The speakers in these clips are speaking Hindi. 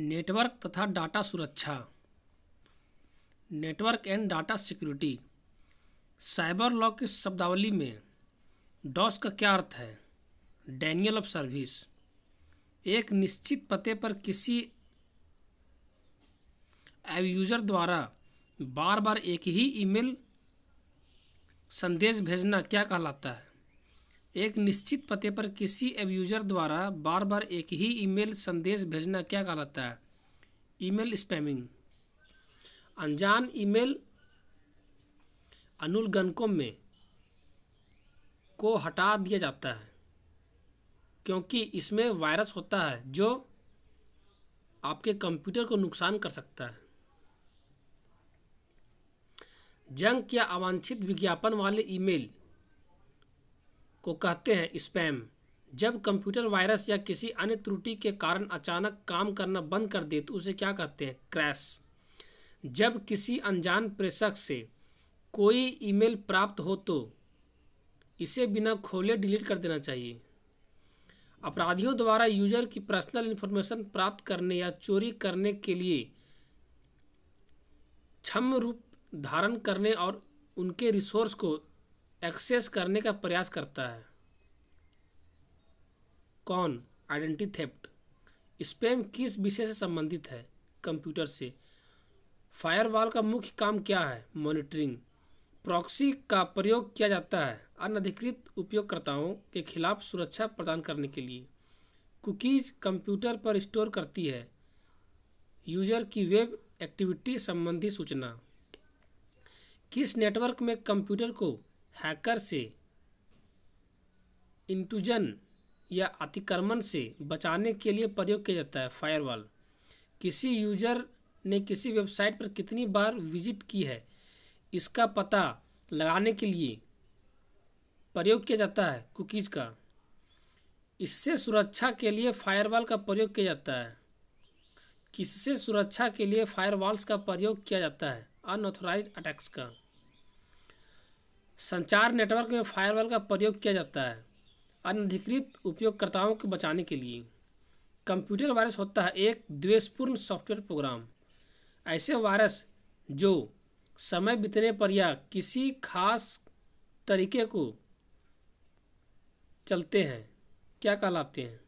नेटवर्क तथा डाटा सुरक्षा network and data security cyber law की शब्दावली में डॉस का क्या अर्थ है डैनियल ऑफ सर्विस एक निश्चित पते पर किसी एव यूज़र द्वारा बार बार एक ही ईमेल संदेश भेजना क्या कहलाता है एक निश्चित पते पर किसी एब यूजर द्वारा बार बार एक ही ईमेल संदेश भेजना क्या कहलाता है ईमेल स्पैमिंग अनजान ईमेल अनुलगनकों में को हटा दिया जाता है क्योंकि इसमें वायरस होता है जो आपके कंप्यूटर को नुकसान कर सकता है जंक या अवांछित विज्ञापन वाले ईमेल को कहते हैं स्पैम जब कंप्यूटर वायरस या किसी अन्य त्रुटि के कारण अचानक काम करना बंद कर दे तो उसे क्या कहते हैं क्रैश जब किसी अनजान प्रेषक से कोई ईमेल प्राप्त हो तो इसे बिना खोले डिलीट कर देना चाहिए अपराधियों द्वारा यूजर की पर्सनल इन्फॉर्मेशन प्राप्त करने या चोरी करने के लिए क्षम रूप धारण करने और उनके रिसोर्स को एक्सेस करने का प्रयास करता है कौन आइडेंटी थेप्ट स्पैम किस विषय से संबंधित है कंप्यूटर से फायरवॉल का मुख्य काम क्या है मॉनिटरिंग प्रॉक्सी का प्रयोग किया जाता है अनधिकृत उपयोगकर्ताओं के खिलाफ सुरक्षा प्रदान करने के लिए कुकीज़ कंप्यूटर पर स्टोर करती है यूजर की वेब एक्टिविटी संबंधी सूचना किस नेटवर्क में कंप्यूटर को हैकर से इंटूजन या अतिक्रमण से बचाने के लिए प्रयोग किया जाता है फायरवॉल किसी यूजर ने किसी वेबसाइट पर कितनी बार विजिट की है इसका पता लगाने के लिए प्रयोग किया जाता है कुकीज़ का इससे सुरक्षा के लिए फायरवॉल का प्रयोग किया जाता है किससे सुरक्षा के लिए फायरवॉल्स का प्रयोग किया जाता है अनऑथोराइज अटैक्स का संचार नेटवर्क में फायरवॉल का प्रयोग किया जाता है अनधिकृत उपयोगकर्ताओं को बचाने के लिए कंप्यूटर वायरस होता है एक द्वेषपूर्ण सॉफ्टवेयर प्रोग्राम ऐसे वायरस जो समय बीतने पर या किसी खास तरीके को चलते हैं क्या कहलाते हैं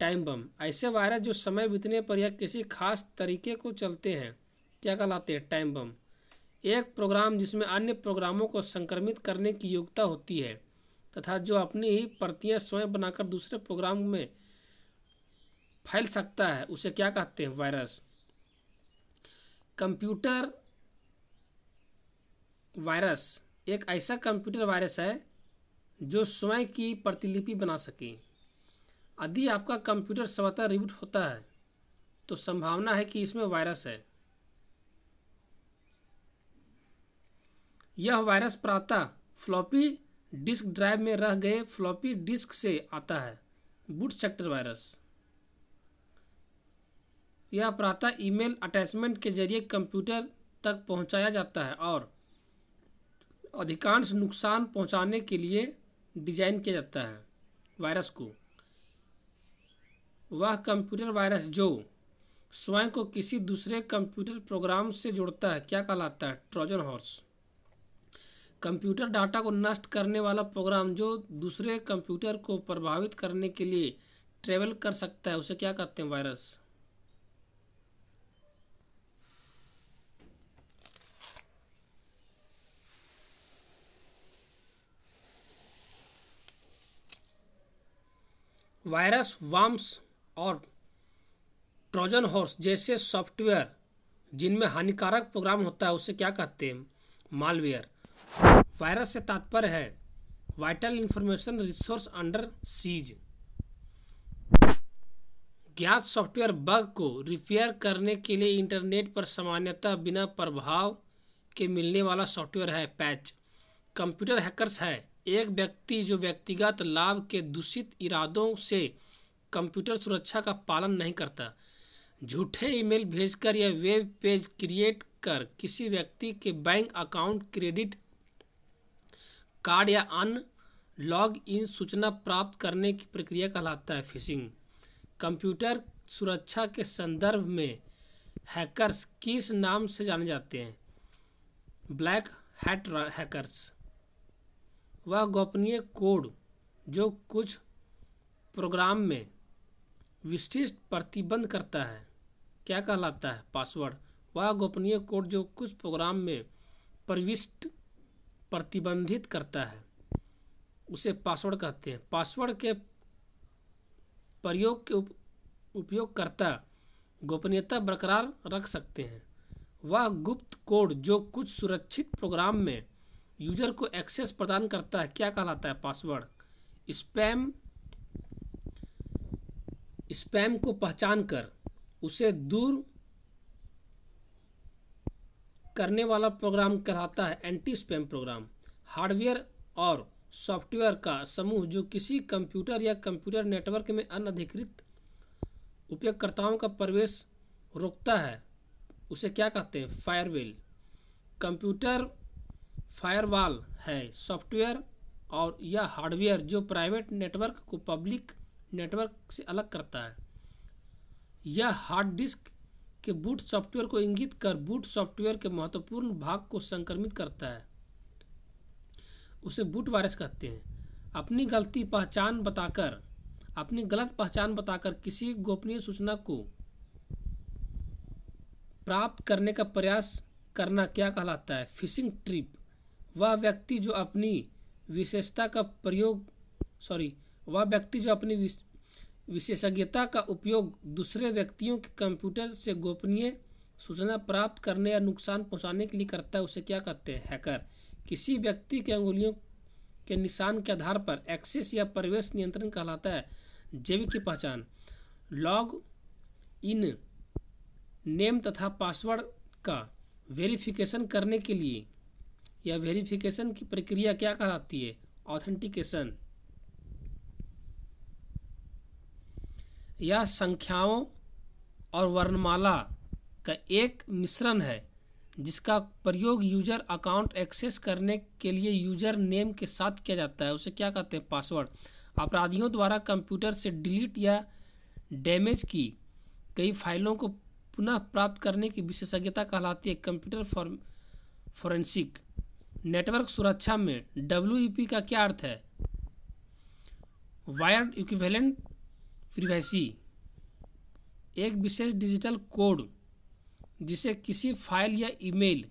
टाइम बम ऐसे वायरस जो समय बीतने पर या किसी खास तरीके को चलते हैं क्या कहलाते हैं टाइम बम एक प्रोग्राम जिसमें अन्य प्रोग्रामों को संक्रमित करने की योग्यता होती है तथा जो अपनी ही प्रतियां स्वयं बनाकर दूसरे प्रोग्राम में फैल सकता है उसे क्या कहते हैं वायरस कंप्यूटर वायरस एक ऐसा कंप्यूटर वायरस है जो स्वयं की प्रतिलिपि बना सके यदि आपका कंप्यूटर स्वतः रिबूट होता है तो संभावना है कि इसमें वायरस है यह वायरस प्रातः फ्लॉपी डिस्क ड्राइव में रह गए फ्लॉपी डिस्क से आता है बूट सेक्टर वायरस यह प्रातः ईमेल अटैचमेंट के जरिए कंप्यूटर तक पहुंचाया जाता है और अधिकांश नुकसान पहुंचाने के लिए डिजाइन किया जाता है वायरस को वह कंप्यूटर वायरस जो स्वयं को किसी दूसरे कंप्यूटर प्रोग्राम से जोड़ता है क्या कहलाता है ट्रोजन हॉर्स कंप्यूटर डाटा को नष्ट करने वाला प्रोग्राम जो दूसरे कंप्यूटर को प्रभावित करने के लिए ट्रेवल कर सकता है उसे क्या कहते हैं वायरस वायरस वाम्स और ट्रोजन हॉर्स जैसे सॉफ्टवेयर जिनमें हानिकारक प्रोग्राम होता है उसे क्या कहते हैं मालवेयर वायरस से तात्पर्य है vital information resource under siege ज्ञात सॉफ्टवेयर बग को रिपेयर करने के लिए इंटरनेट पर सामान्यतः बिना प्रभाव के मिलने वाला सॉफ्टवेयर है पैच कंप्यूटर हैकर्स है एक व्यक्ति जो व्यक्तिगत लाभ के दूषित इरादों से कंप्यूटर सुरक्षा का पालन नहीं करता झूठे ईमेल भेजकर या वेब पेज क्रिएट कर किसी व्यक्ति के बैंक अकाउंट क्रेडिट कार्ड या अन्य लॉग इन सूचना प्राप्त करने की प्रक्रिया कहलाता है फिशिंग कंप्यूटर सुरक्षा के संदर्भ में हैकर्स किस नाम से जाने जाते हैं ब्लैक हैट हैकर्स वह गोपनीय कोड जो कुछ प्रोग्राम में विशिष्ट प्रतिबंध करता है क्या कहलाता है पासवर्ड वह गोपनीय कोड जो कुछ प्रोग्राम में प्रविष्ट प्रतिबंधित करता है उसे पासवर्ड कहते हैं पासवर्ड के प्रयोग के उपयोगकर्ता गोपनीयता बरकरार रख सकते हैं वह गुप्त कोड जो कुछ सुरक्षित प्रोग्राम में यूजर को एक्सेस प्रदान करता है क्या कहलाता है पासवर्ड स्पैम स्पैम को पहचान कर उसे दूर करने वाला प्रोग्राम कहलाता है एंटी स्पैम प्रोग्राम हार्डवेयर और सॉफ्टवेयर का समूह जो किसी कंप्यूटर या कंप्यूटर नेटवर्क में अनधिकृत उपयोगकर्ताओं का प्रवेश रोकता है उसे क्या कहते हैं फायरवेल कंप्यूटर फायरवाल है सॉफ्टवेयर और या हार्डवेयर जो प्राइवेट नेटवर्क को पब्लिक नेटवर्क से अलग करता है यह हार्ड डिस्क के बूट सॉफ्टवेयर को इंगित कर बूट सॉफ्टवेयर के महत्वपूर्ण भाग को संक्रमित करता है उसे बूट वायरस कहते हैं अपनी गलती पहचान बताकर अपनी गलत पहचान बताकर किसी गोपनीय सूचना को प्राप्त करने का प्रयास करना क्या कहलाता है फिशिंग ट्रिप वह व्यक्ति जो अपनी विशेषता का प्रयोग सॉरी वह व्यक्ति जो अपनी विशेषज्ञता का उपयोग दूसरे व्यक्तियों के कंप्यूटर से गोपनीय सूचना प्राप्त करने या नुकसान पहुंचाने के लिए करता है उसे क्या कहते हैं हैकर किसी व्यक्ति के अंगुलियों के निशान के आधार पर एक्सेस या प्रवेश नियंत्रण कहलाता है जैविक की पहचान लॉग इन नेम तथा पासवर्ड का वेरिफिकेशन करने के लिए या वेरिफिकेशन की प्रक्रिया क्या कहलाती है ऑथेंटिकेशन यह संख्याओं और वर्णमाला का एक मिश्रण है जिसका प्रयोग यूजर अकाउंट एक्सेस करने के लिए यूजर नेम के साथ किया जाता है उसे क्या कहते हैं पासवर्ड अपराधियों द्वारा कंप्यूटर से डिलीट या डैमेज की कई फाइलों को पुनः प्राप्त करने की विशेषज्ञता कहलाती है कंप्यूटर फॉर फॉरेंसिक नेटवर्क सुरक्षा में डब्ल्यू e का क्या अर्थ है वायर्ड इक्विवेलेंट प्रिवेसी एक विशेष डिजिटल कोड जिसे किसी फाइल या ईमेल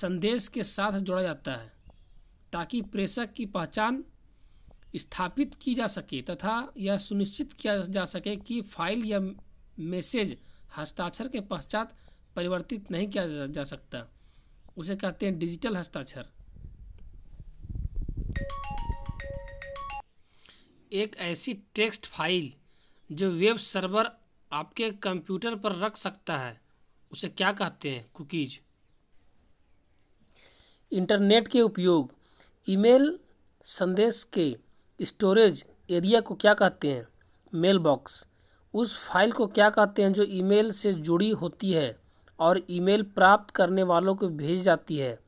संदेश के साथ जोड़ा जाता है ताकि प्रेषक की पहचान स्थापित की जा सके तथा यह सुनिश्चित किया जा सके कि फाइल या मैसेज हस्ताक्षर के पश्चात परिवर्तित नहीं किया जा सकता उसे कहते हैं डिजिटल हस्ताक्षर एक ऐसी टेक्स्ट फाइल जो वेब सर्वर आपके कंप्यूटर पर रख सकता है उसे क्या कहते हैं कुकीज इंटरनेट के उपयोग ईमेल संदेश के स्टोरेज एरिया को क्या कहते हैं मेल बॉक्स उस फाइल को क्या कहते हैं जो ईमेल से जुड़ी होती है और ईमेल प्राप्त करने वालों को भेज जाती है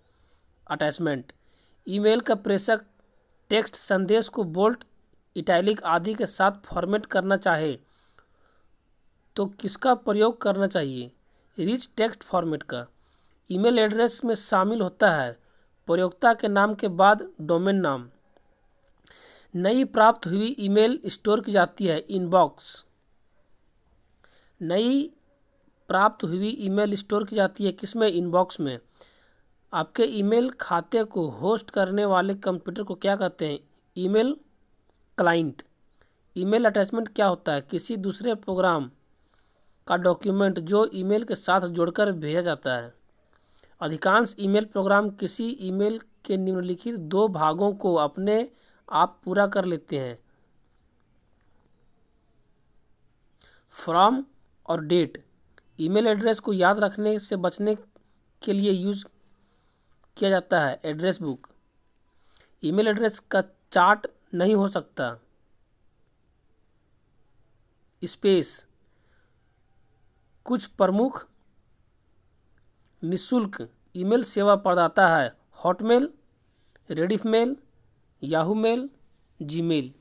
अटैचमेंट ईमेल का प्रेषक टेक्स्ट संदेश को बोल्ट इटैलिक आदि के साथ फॉर्मेट करना चाहे तो किसका प्रयोग करना चाहिए रिच टेक्स्ट फॉर्मेट का ईमेल एड्रेस में शामिल होता है प्रयोक्ता के नाम के बाद डोमेन नाम नई प्राप्त हुई ईमेल स्टोर की जाती है इनबॉक्स नई प्राप्त हुई ईमेल स्टोर की जाती है किसमें इनबॉक्स में आपके ईमेल खाते को होस्ट करने वाले कंप्यूटर को क्या कहते हैं ईमेल क्लाइंट ईमेल अटैचमेंट क्या होता है किसी दूसरे प्रोग्राम का डॉक्यूमेंट जो ईमेल के साथ जोड़कर भेजा जाता है अधिकांश ईमेल प्रोग्राम किसी ईमेल के निम्नलिखित दो भागों को अपने आप पूरा कर लेते हैं फ्रॉम और डेट ईमेल एड्रेस को याद रखने से बचने के लिए यूज किया जाता है एड्रेस बुक ईमेल एड्रेस का चार्ट नहीं हो सकता स्पेस कुछ प्रमुख निशुल्क ईमेल सेवा प्रदाता है Hotmail Rediff mail Yahoo mail Gmail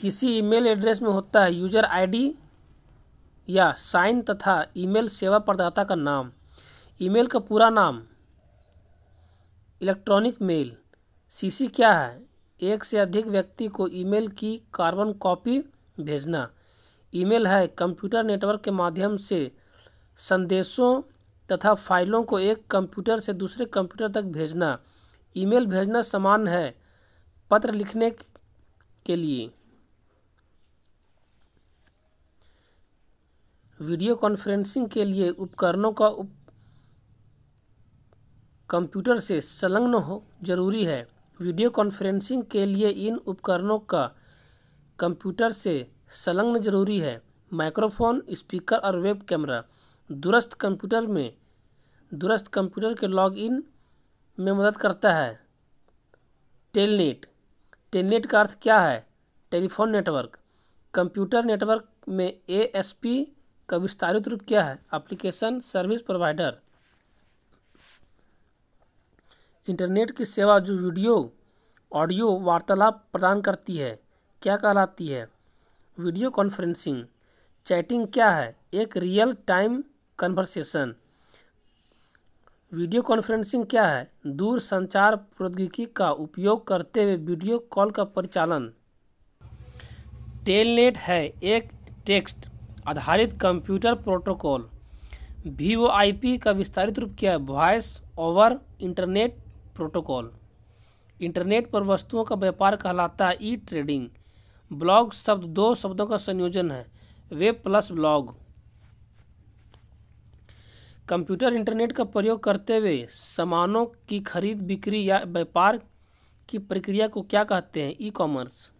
किसी ईमेल एड्रेस में होता है यूजर आईडी या साइन तथा ईमेल सेवा प्रदाता का नाम ईमेल का पूरा नाम इलेक्ट्रॉनिक मेल सीसी क्या है एक से अधिक व्यक्ति को ईमेल की कार्बन कॉपी भेजना ईमेल है कंप्यूटर नेटवर्क के माध्यम से संदेशों तथा फाइलों को एक कंप्यूटर से दूसरे कंप्यूटर तक भेजना ईमेल भेजना समान है पत्र लिखने के लिए वीडियो कॉन्फ्रेंसिंग के लिए उपकरणों का उप कंप्यूटर से संलग्न हो जरूरी है वीडियो कॉन्फ्रेंसिंग के लिए इन उपकरणों का कंप्यूटर से संलग्न जरूरी है माइक्रोफोन स्पीकर और वेब कैमरा दुरुस्त कंप्यूटर में दुरुस्त कंप्यूटर के लॉगिन में मदद करता है टेलनेट टेलनेट का अर्थ क्या है टेलीफोन नेटवर्क कंप्यूटर नेटवर्क में ए एस पी का विस्तारित रूप क्या है एप्लीकेशन सर्विस प्रोवाइडर इंटरनेट की सेवा जो वीडियो ऑडियो वार्तालाप प्रदान करती है क्या कहलाती है वीडियो कॉन्फ्रेंसिंग चैटिंग क्या है एक real time conversation video conferencing क्या है दूर संचार प्रौद्योगिकी का उपयोग करते हुए वीडियो कॉल का परिचालन टेलनेट है एक टेक्स्ट आधारित computer protocol V O I P का विस्तारित रूप क्या है voice over internet protocol internet पर वस्तुओं का व्यापार कहलाता है ई ट्रेडिंग ब्लॉग शब्द दो शब्दों का संयोजन है web plus blog computer internet का प्रयोग करते हुए सामानों की खरीद बिक्री या व्यापार की प्रक्रिया को क्या कहते हैं ई कॉमर्स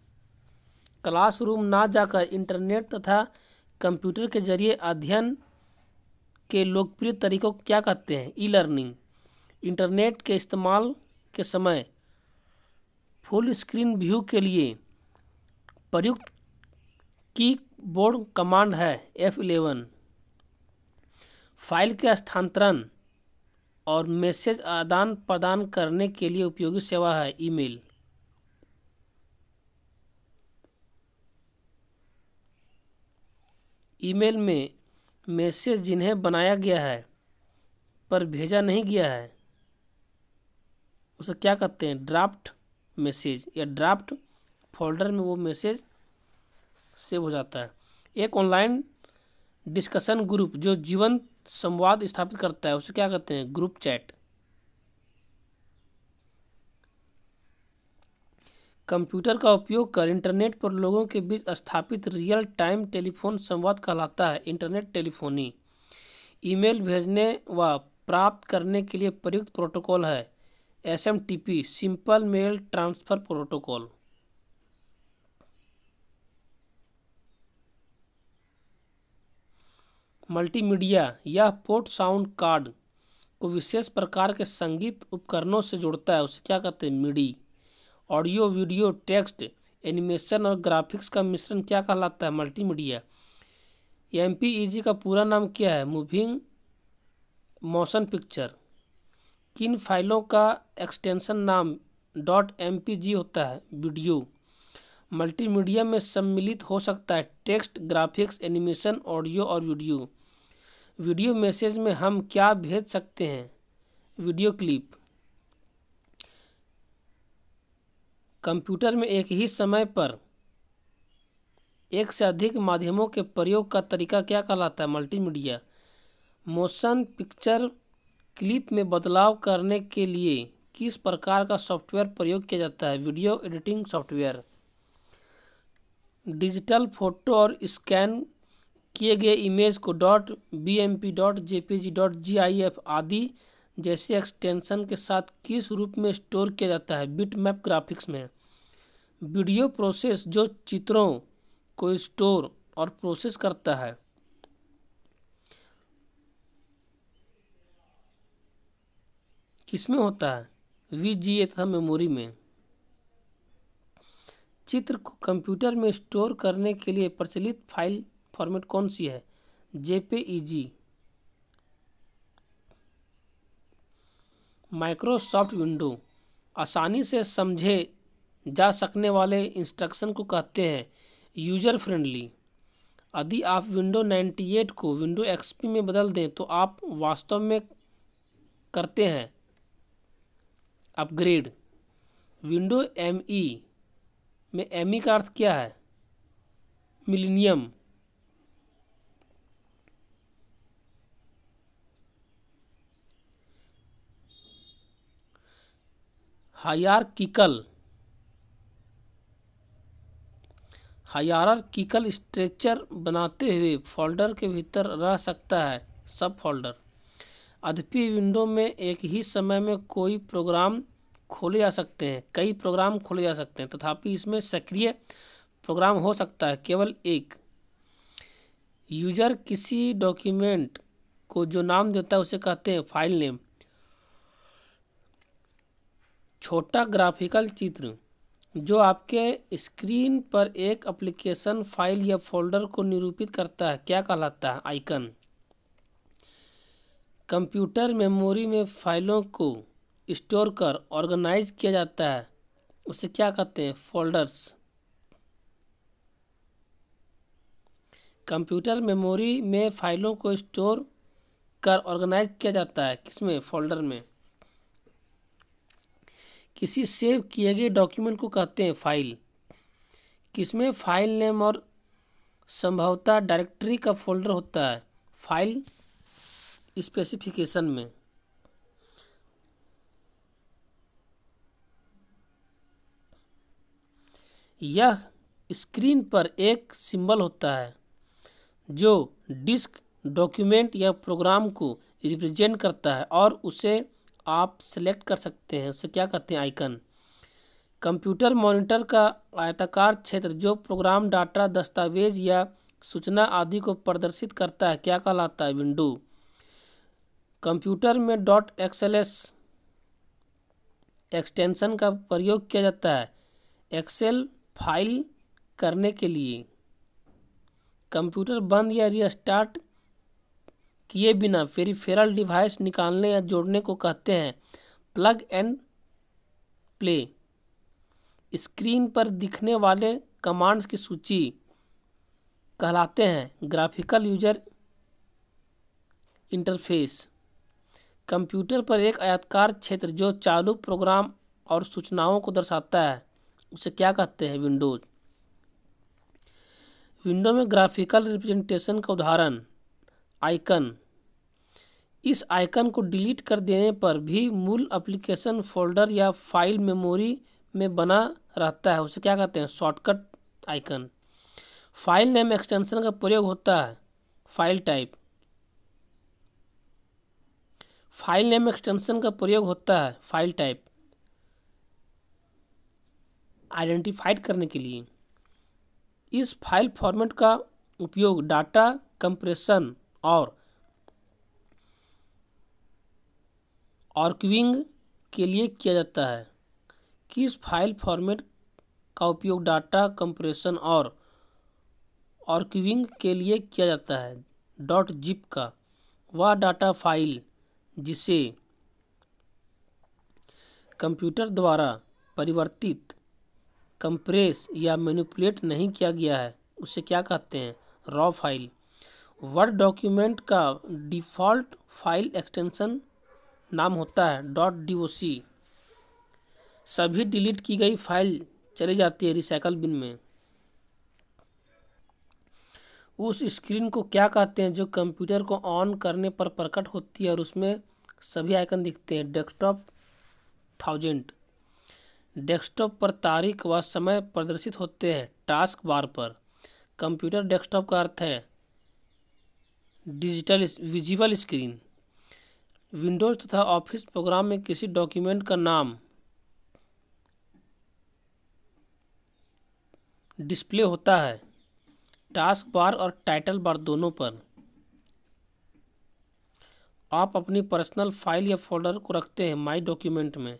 क्लासरूम ना जाकर इंटरनेट तथा कंप्यूटर के जरिए अध्ययन के लोकप्रिय तरीकों को क्या कहते हैं ई लर्निंग इंटरनेट के इस्तेमाल के समय फुल स्क्रीन व्यू के लिए प्रयुक्त की बोर्ड कमांड है एफ इलेवन फाइल के स्थानांतरण और मैसेज आदान प्रदान करने के लिए उपयोगी सेवा है ईमेल ईमेल में मैसेज जिन्हें बनाया गया है पर भेजा नहीं गया है उसे क्या कहते हैं ड्राफ्ट मैसेज या ड्राफ्ट फोल्डर में वो मैसेज सेव हो जाता है एक ऑनलाइन डिस्कशन ग्रुप जो जीवन संवाद स्थापित करता है उसे क्या कहते हैं ग्रुप चैट कंप्यूटर का उपयोग कर इंटरनेट पर लोगों के बीच स्थापित रियल टाइम टेलीफोन संवाद कहलाता है इंटरनेट टेलीफोनी ईमेल भेजने व प्राप्त करने के लिए प्रयुक्त प्रोटोकॉल है S M T P simple mail transfer protocol multimedia यह पोर्ट साउंड कार्ड को विशेष प्रकार के संगीत उपकरणों से जोड़ता है उसे क्या कहते हैं MIDI audio video text animation और ग्राफिक्स का मिश्रण क्या कहलाता है मल्टीमीडिया एम पी e का पूरा नाम क्या है मूविंग मोशन पिक्चर किन फाइलों का एक्सटेंशन नाम डॉट एम होता है वीडियो मल्टीमीडिया में सम्मिलित हो सकता है टेक्स्ट ग्राफिक्स एनिमेशन ऑडियो और वीडियो वीडियो मैसेज में हम क्या भेज सकते हैं वीडियो क्लिप कंप्यूटर में एक ही समय पर एक से अधिक माध्यमों के प्रयोग का तरीका क्या कहलाता है मल्टीमीडिया मोशन पिक्चर क्लिप में बदलाव करने के लिए किस प्रकार का सॉफ्टवेयर प्रयोग किया जाता है video editing software digital photo और स्कैन किए गए इमेज को dot B M P dot J P G dot G I F आदि जैसे एक्सटेंशन के साथ किस रूप में स्टोर किया जाता है बिट मैप ग्राफिक्स में वीडियो प्रोसेस जो चित्रों को स्टोर और प्रोसेस करता है किसमें होता है वी जी मेमोरी में चित्र को कंप्यूटर में स्टोर करने के लिए प्रचलित फाइल फॉर्मेट कौन सी है जेपीईजी माइक्रोसॉफ्ट विंडो आसानी से समझे जा सकने वाले इंस्ट्रक्शन को कहते हैं यूजर फ्रेंडली यदि आप विंडो 98 को विंडो एक्सपी में बदल दें तो आप वास्तव में करते हैं अपग्रेड विंडो एम ई में एम का अर्थ क्या है मिलीनियम हायारकिकल हायारकिकल स्ट्रेचर बनाते हुए फोल्डर के भीतर रह सकता है सब फोल्डर अधिपी विंडो में एक ही समय में कोई प्रोग्राम खोले जा सकते हैं कई प्रोग्राम खोले जा सकते हैं तथापि इसमें सक्रिय प्रोग्राम हो सकता है केवल एक यूजर किसी डॉक्यूमेंट को जो नाम देता है उसे कहते हैं फाइल नेम छोटा ग्राफिकल चित्र जो आपके स्क्रीन पर एक एप्लीकेशन फाइल या फोल्डर को निरूपित करता है क्या कहलाता है आइकन कंप्यूटर मेमोरी में फाइलों को स्टोर कर ऑर्गेनाइज किया जाता है उसे क्या कहते हैं फोल्डर्स कंप्यूटर मेमोरी में फाइलों को स्टोर कर ऑर्गेनाइज किया जाता है किसमें फोल्डर में किसी सेव किए गए डॉक्यूमेंट को कहते हैं फाइल किसमें फाइल नेम और संभवतः डायरेक्टरी का फोल्डर होता है फाइल स्पेसिफिकेशन में यह स्क्रीन पर एक सिंबल होता है जो डिस्क डॉक्यूमेंट या प्रोग्राम को रिप्रेजेंट करता है और उसे आप सेलेक्ट कर सकते हैं उससे क्या कहते हैं आइकन कंप्यूटर मॉनिटर का आयताकार क्षेत्र जो प्रोग्राम डाटा दस्तावेज या सूचना आदि को प्रदर्शित करता है क्या कहलाता है विंडो कंप्यूटर में डॉट एक्सएलएस एक्सटेंशन का प्रयोग किया जाता है एक्सेल फाइल करने के लिए कंप्यूटर बंद या रिस्टार्ट किए बिना पेरीफेरल डिवाइस निकालने या जोड़ने को कहते हैं प्लग एंड प्ले स्क्रीन पर दिखने वाले कमांड्स की सूची कहलाते हैं ग्राफिकल यूजर इंटरफेस कंप्यूटर पर एक आयातकार क्षेत्र जो चालू प्रोग्राम और सूचनाओं को दर्शाता है उसे क्या कहते हैं विंडोज विंडो में ग्राफिकल रिप्रेजेंटेशन का उदाहरण आइकन इस आइकन को डिलीट कर देने पर भी मूल एप्लीकेशन फोल्डर या फाइल मेमोरी में बना रहता है उसे क्या कहते हैं shortcut icon file name extension का प्रयोग होता है file type file name extension का प्रयोग होता है फाइल टाइप आइडेंटिफाइड करने के लिए इस फाइल फॉर्मेट का उपयोग डाटा कंप्रेशन और आर्काइविंग के लिए किया जाता है किस फाइल फॉर्मेट का उपयोग डाटा कंप्रेशन और आर्काइविंग के लिए किया जाता है डॉट जिप का वह डाटा फाइल जिसे कंप्यूटर द्वारा परिवर्तित कंप्रेस या मैनिपुलेट नहीं किया गया है उसे क्या कहते हैं रॉ फाइल वर्ड डॉक्यूमेंट का डिफ़ॉल्ट फाइल एक्सटेंशन नाम होता है डॉट डी सभी डिलीट की गई फाइल चली जाती है रिसाइकल बिन में उस स्क्रीन को क्या कहते हैं जो कंप्यूटर को ऑन करने पर प्रकट होती है और उसमें सभी आइकन दिखते हैं डेस्कटॉप थाउजेंड डेस्कटॉप पर तारीख व समय प्रदर्शित होते हैं टास्क बार पर कंप्यूटर डेस्कटॉप का अर्थ है डिजिटल विजिबल स्क्रीन विंडोज तथा ऑफिस प्रोग्राम में किसी डॉक्यूमेंट का नाम डिस्प्ले होता है टास्क बार और टाइटल बार दोनों पर आप अपनी पर्सनल फाइल या फोल्डर को रखते हैं माई डॉक्यूमेंट में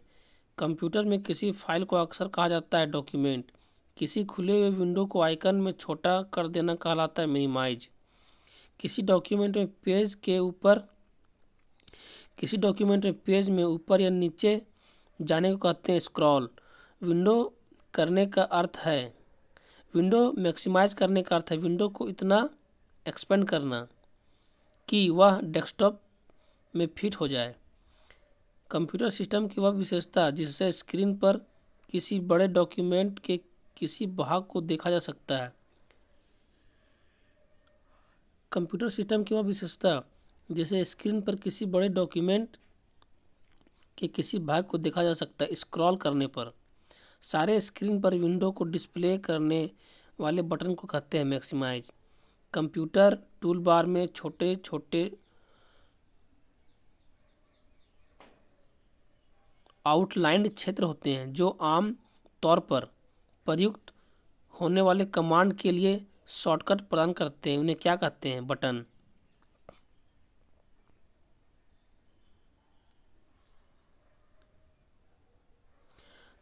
कंप्यूटर में किसी फाइल को अक्सर कहा जाता है डॉक्यूमेंट किसी खुले हुए विंडो को आइकन में छोटा कर देना कहलाता है मिनिमाइज किसी डॉक्यूमेंट में पेज के ऊपर किसी डॉक्यूमेंट में पेज में ऊपर या नीचे जाने को कहते हैं स्क्रॉल विंडो करने का अर्थ है विंडो मैक्सिमाइज करने का अर्थ है विंडो को इतना एक्सपेंड करना कि वह डेस्कटॉप में फिट हो जाए कंप्यूटर सिस्टम की वह विशेषता जिससे स्क्रीन पर किसी बड़े डॉक्यूमेंट के किसी भाग को देखा जा सकता है कंप्यूटर सिस्टम की वह विशेषता जैसे स्क्रीन पर किसी बड़े डॉक्यूमेंट के किसी भाग को देखा जा सकता है स्क्रॉल करने पर सारे स्क्रीन पर विंडो को डिस्प्ले करने वाले बटन को कहते हैं मैक्सिमाइज कंप्यूटर टूल बार में छोटे छोटे आउटलाइंड क्षेत्र होते हैं जो आम तौर पर प्रयुक्त होने वाले कमांड के लिए शॉर्टकट प्रदान करते हैं उन्हें क्या कहते हैं बटन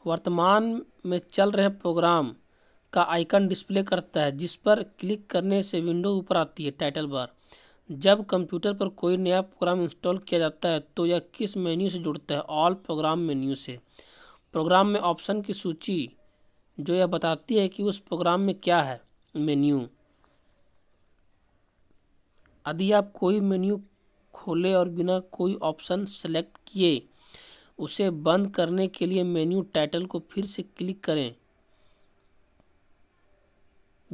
वर्तमान में चल रहे प्रोग्राम का आइकन डिस्प्ले करता है जिस पर क्लिक करने से विंडो ऊपर आती है टाइटल बार जब कंप्यूटर पर कोई नया प्रोग्राम इंस्टॉल किया जाता है तो यह किस मेन्यू से जुड़ता है ऑल प्रोग्राम मेन्यू से प्रोग्राम में ऑप्शन की सूची जो यह बताती है कि उस प्रोग्राम में क्या है मेन्यू यदि आप कोई मेन्यू खोले और बिना कोई ऑप्शन सेलेक्ट किए उसे बंद करने के लिए मेन्यू टाइटल को फिर से क्लिक करें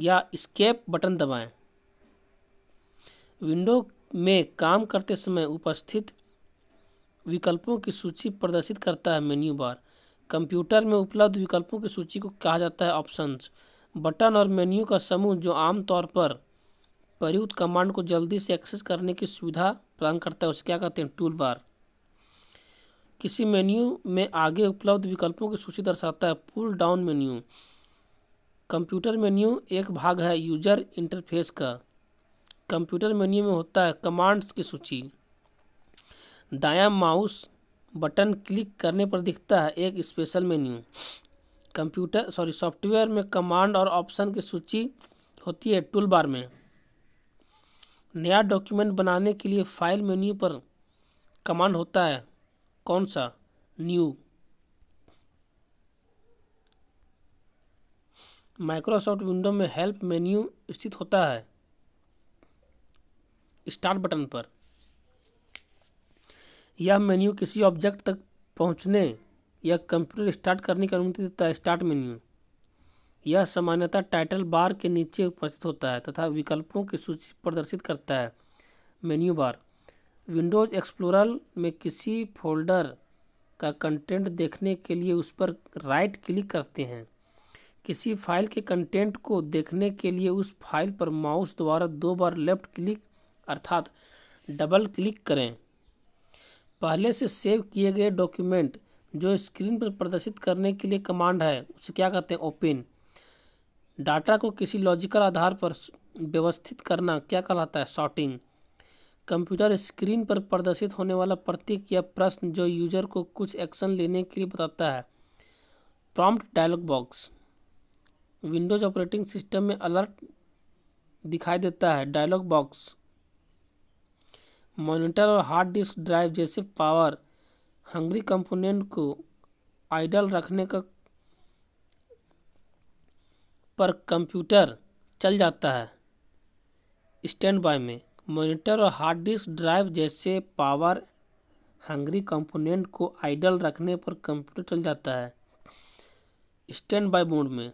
या स्केप बटन दबाएं। विंडो में काम करते समय उपस्थित विकल्पों की सूची प्रदर्शित करता है मेन्यू बार कंप्यूटर में उपलब्ध विकल्पों की सूची को कहा जाता है ऑप्शंस बटन और मेन्यू का समूह जो आमतौर पर प्रयुक्त कमांड को जल्दी से एक्सेस करने की सुविधा प्रदान करता है उसे क्या कहते हैं टूल बार किसी मेन्यू में आगे उपलब्ध विकल्पों की सूची दर्शाता है pull down menu computer menu एक भाग है यूजर इंटरफेस का कंप्यूटर मेन्यू में होता है कमांड्स की सूची दायां माउस बटन क्लिक करने पर दिखता है एक special menu computer sorry software में कमांड और ऑप्शन की सूची होती है टूल बार में नया डॉक्यूमेंट बनाने के लिए फाइल मेन्यू पर कमांड होता है कौन सा न्यू माइक्रोसॉफ्ट विंडो में हेल्प मेन्यू स्थित होता है स्टार्ट बटन पर यह मेन्यू किसी ऑब्जेक्ट तक पहुंचने या कंप्यूटर स्टार्ट करने की अनुमति देता है स्टार्ट मेन्यू यह सामान्यतः टाइटल बार के नीचे उपस्थित होता है तथा विकल्पों की सूची प्रदर्शित करता है मेन्यू बार विंडोज एक्सप्लोरर में किसी फोल्डर का कंटेंट देखने के लिए उस पर राइट क्लिक करते हैं किसी फाइल के कंटेंट को देखने के लिए उस फाइल पर माउस द्वारा दो बार लेफ्ट क्लिक अर्थात डबल क्लिक करें पहले से सेव किए गए डॉक्यूमेंट जो स्क्रीन पर प्रदर्शित करने के लिए कमांड है उसे क्या कहते हैं ओपन डाटा को किसी लॉजिकल आधार पर व्यवस्थित करना क्या कहलाता है शॉर्टिंग कंप्यूटर स्क्रीन पर प्रदर्शित होने वाला प्रतीक या प्रश्न जो यूजर को कुछ एक्शन लेने के लिए बताता है prompt dialog box Windows operating system में अलर्ट दिखाई देता है डायलॉग बॉक्स मॉनिटर और हार्ड डिस्क ड्राइव जैसे पावर हंगरी कंपोनेंट को आइडल रखने का पर कंप्यूटर चल जाता है स्टैंड बाय में मॉनिटर और हार्ड डिस्क ड्राइव जैसे पावर हंग्री कंपोनेंट को आइडल रखने पर कंप्यूटर चल जाता है स्टैंड बाय मोड में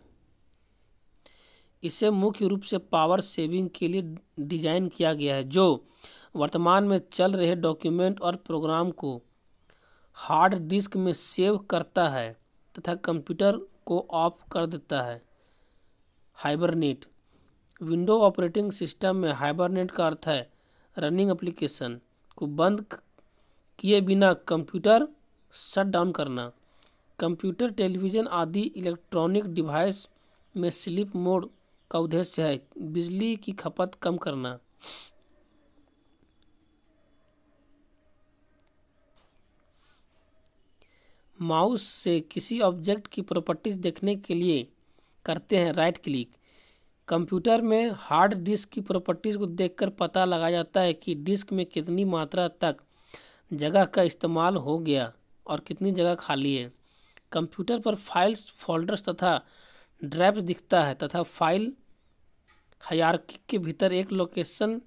इसे मुख्य रूप से पावर सेविंग के लिए डिजाइन किया गया है जो वर्तमान में चल रहे डॉक्यूमेंट और प्रोग्राम को हार्ड डिस्क में सेव करता है तथा कंप्यूटर को ऑफ कर देता है हाइबरनेट विंडो ऑपरेटिंग सिस्टम में हाइबरनेट का अर्थ है रनिंग एप्लीकेशन को बंद किए बिना कंप्यूटर शट डाउन करना कंप्यूटर टेलीविज़न आदि इलेक्ट्रॉनिक डिवाइस में स्लिप मोड का उद्देश्य है बिजली की खपत कम करना माउस से किसी ऑब्जेक्ट की प्रॉपर्टीज देखने के लिए करते हैं राइट क्लिक कंप्यूटर में हार्ड डिस्क की प्रॉपर्टीज़ को देखकर पता लगाया जाता है कि डिस्क में कितनी मात्रा तक जगह का इस्तेमाल हो गया और कितनी जगह खाली है कंप्यूटर पर फाइल्स फोल्डर्स तथा ड्राइव्स दिखता है तथा फाइल हयारकी के भीतर एक लोकेशन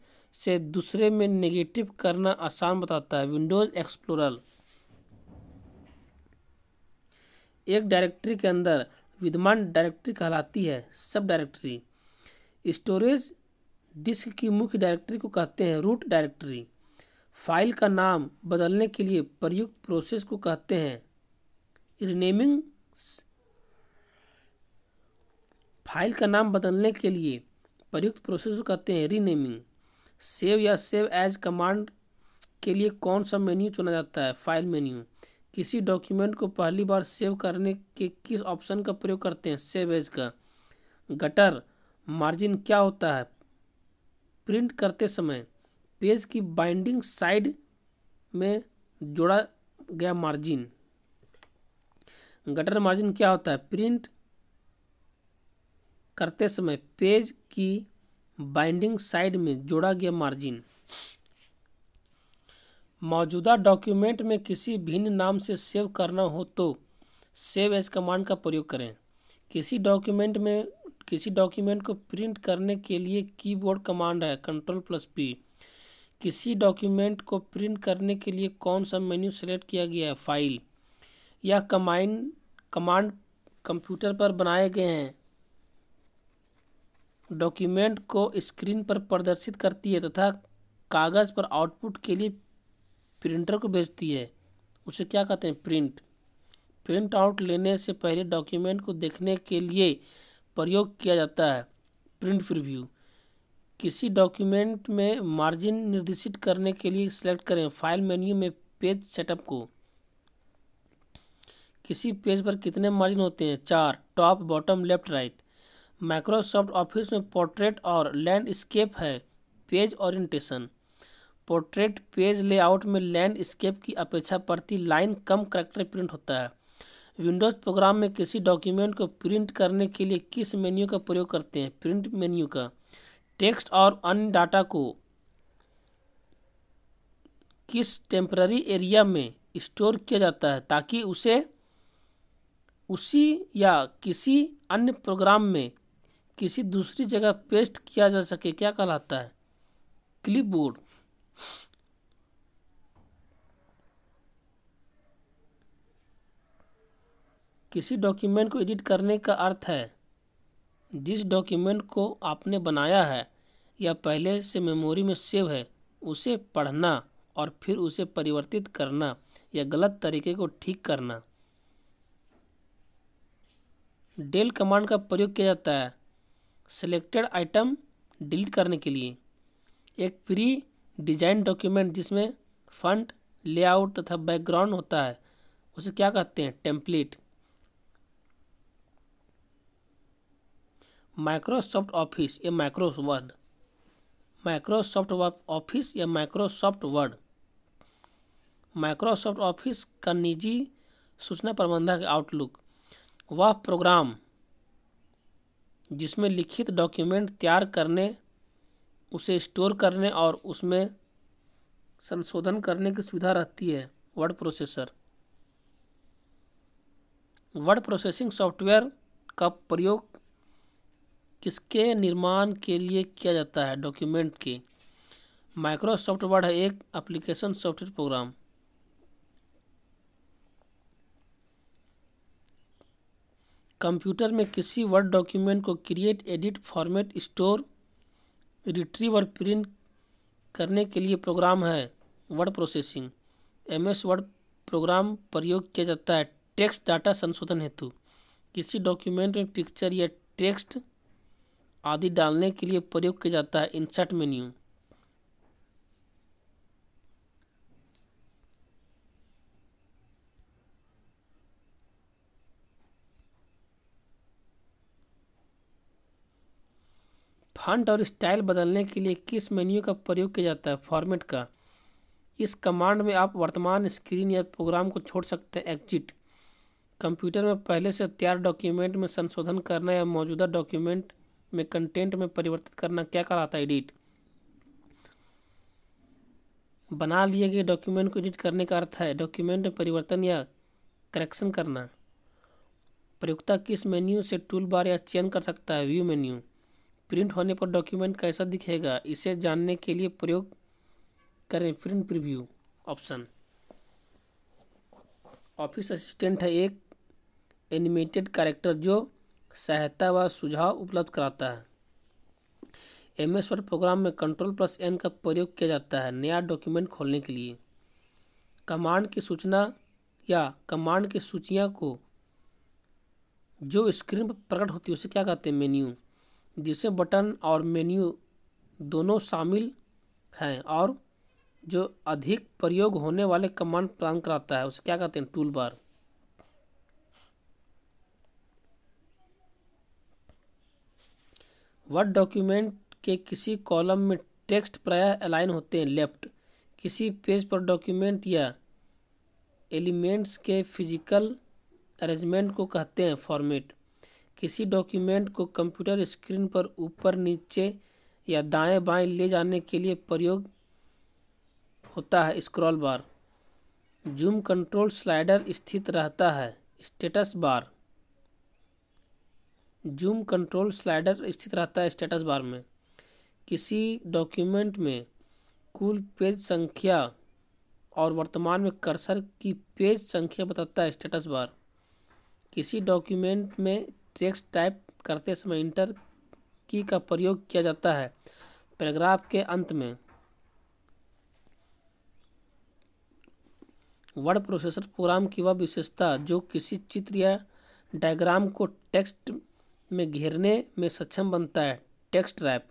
से दूसरे में नेगेटिव करना आसान बताता है विंडोज़ एक्सप्लोरर एक डायरेक्टरी के अंदर विद्यमान डायरेक्टरी कहलाती है सब डायरेक्टरी स्टोरेज डिस्क की मुख्य डायरेक्टरी को कहते हैं रूट डायरेक्टरी फाइल का नाम बदलने के लिए प्रयुक्त प्रोसेस को कहते हैं रिनेमिंग फाइल का नाम बदलने के लिए प्रयुक्त प्रोसेस को कहते हैं रीनेमिंग सेव या सेव एज कमांड के लिए कौन सा मेन्यू चुना जाता है फाइल मेन्यू किसी डॉक्यूमेंट को पहली बार सेव करने के किस ऑप्शन का प्रयोग करते हैं सेव एज का गटर मार्जिन क्या होता है प्रिंट करते समय पेज की बाइंडिंग साइड में जोड़ा गया मार्जिन गटर मार्जिन क्या होता है प्रिंट करते समय पेज की बाइंडिंग साइड में जोड़ा गया मार्जिन मौजूदा डॉक्यूमेंट में किसी भिन्न नाम से सेव करना हो तो सेव एज कमांड का प्रयोग करें किसी डॉक्यूमेंट में किसी डॉक्यूमेंट को प्रिंट करने के लिए कीबोर्ड कमांड है कंट्रोल प्लस पी किसी डॉक्यूमेंट को प्रिंट करने के लिए कौन सा मेन्यू सेलेक्ट किया गया है फाइल यह कमाइन कमांड कंप्यूटर पर बनाए गए हैं डॉक्यूमेंट को स्क्रीन पर प्रदर्शित करती है तथा कागज़ पर आउटपुट के लिए प्रिंटर को भेजती है उसे क्या कहते हैं प्रिंट प्रिंट आउट लेने से पहले डॉक्यूमेंट को देखने के लिए प्रयोग किया जाता है प्रिंट प्रीव्यू किसी डॉक्यूमेंट में मार्जिन निर्दिष्ट करने के लिए सिलेक्ट करें फाइल मेन्यू में पेज सेटअप को किसी पेज पर कितने मार्जिन होते हैं चार top bottom left right Microsoft Office में पोर्ट्रेट और लैंडस्केप है page orientation portrait page layout में लैंडस्केप की अपेक्षा प्रति लाइन कम करेक्टर प्रिंट होता है विंडोज प्रोग्राम में किसी डॉक्यूमेंट को प्रिंट करने के लिए किस मेन्यू का प्रयोग करते हैं प्रिंट मेन्यू का टेक्स्ट और अन्य डाटा को किस टेम्पररी एरिया में स्टोर किया जाता है ताकि उसे उसी या किसी अन्य प्रोग्राम में किसी दूसरी जगह पेस्ट किया जा सके क्या कहलाता है क्लिपबोर्ड किसी डॉक्यूमेंट को एडिट करने का अर्थ है जिस डॉक्यूमेंट को आपने बनाया है या पहले से मेमोरी में सेव है उसे पढ़ना और फिर उसे परिवर्तित करना या गलत तरीके को ठीक करना डेल कमांड का प्रयोग किया जाता है सिलेक्टेड आइटम डिलीट करने के लिए एक प्री डिजाइन डॉक्यूमेंट जिसमें फंट लेआउट तथा बैकग्राउंड होता है उसे क्या कहते हैं टेम्पलेट माइक्रोसॉफ्ट ऑफिस या माइक्रोस वर्ड माइक्रोसॉफ्ट ऑफिस या माइक्रोसॉफ्ट वर्ड माइक्रोसॉफ्ट ऑफिस का निजी सूचना प्रबंधक आउटलुक वह प्रोग्राम जिसमें लिखित डॉक्यूमेंट तैयार करने उसे स्टोर करने और उसमें संशोधन करने की सुविधा रहती है word processor word processing software का प्रयोग किसके निर्माण के लिए किया जाता है डॉक्यूमेंट के माइक्रोसॉफ्ट वर्ड है एक एप्लीकेशन सॉफ्टवेयर प्रोग्राम कंप्यूटर में किसी वर्ड डॉक्यूमेंट को create edit format store retrieve और प्रिंट करने के लिए प्रोग्राम है word processing MS Word program प्रयोग किया जाता है टेक्स्ट डाटा संशोधन हेतु किसी डॉक्यूमेंट में पिक्चर या टेक्स्ट आदि डालने के लिए प्रयोग किया जाता है इंसर्ट मेन्यू फंड और स्टाइल बदलने के लिए किस मेन्यू का प्रयोग किया जाता है फॉर्मेट का इस कमांड में आप वर्तमान स्क्रीन या प्रोग्राम को छोड़ सकते हैं एग्जिट कंप्यूटर में पहले से तैयार डॉक्यूमेंट में संशोधन करना या मौजूदा डॉक्यूमेंट में कंटेंट में परिवर्तित करना क्या कहलाता है एडिट बना लिए गए डॉक्यूमेंट को एडिट करने का अर्थ है डॉक्यूमेंट में परिवर्तन या करेक्शन करना प्रयोक्ता किस मेन्यू से टूल बार या चयन कर सकता है व्यू मेन्यू प्रिंट होने पर डॉक्यूमेंट कैसा दिखेगा इसे जानने के लिए प्रयोग करें print preview option Office assistant है एक एनिमेटेड कैरेक्टर जो सहायता व सुझाव उपलब्ध कराता है एम एस वर्ड प्रोग्राम में कंट्रोल प्लस एन का प्रयोग किया जाता है नया डॉक्यूमेंट खोलने के लिए कमांड की सूचना या कमांड की सूचियाँ को जो स्क्रीन पर प्रकट होती है उसे क्या कहते हैं मेन्यू जिसे बटन और मेन्यू दोनों शामिल हैं और जो अधिक प्रयोग होने वाले कमांड प्रदान कराता है उसे क्या कहते हैं टूल बार वर्ड डॉक्यूमेंट के किसी कॉलम में टेक्स्ट प्रायः अलाइन होते हैं लेफ्ट किसी पेज पर डॉक्यूमेंट या एलिमेंट्स के फिजिकल अरेंजमेंट को कहते हैं फॉर्मेट किसी डॉक्यूमेंट को कंप्यूटर स्क्रीन पर ऊपर नीचे या दाएं बाएं ले जाने के लिए प्रयोग होता है scroll bar zoom control slider स्थित रहता है status bar zoom control slider स्थित रहता है स्टेटस बार में किसी डॉक्यूमेंट में कुल पेज संख्या और वर्तमान में कर्सर की पेज संख्या बताता है स्टेटस बार किसी डॉक्यूमेंट में टेक्स्ट टाइप करते समय इंटर की का प्रयोग किया जाता है पैराग्राफ के अंत में वर्ड प्रोसेसर प्रोग्राम की वह विशेषता जो किसी चित्र या डायग्राम को टेक्स्ट में घेरने में सक्षम बनता है text wrap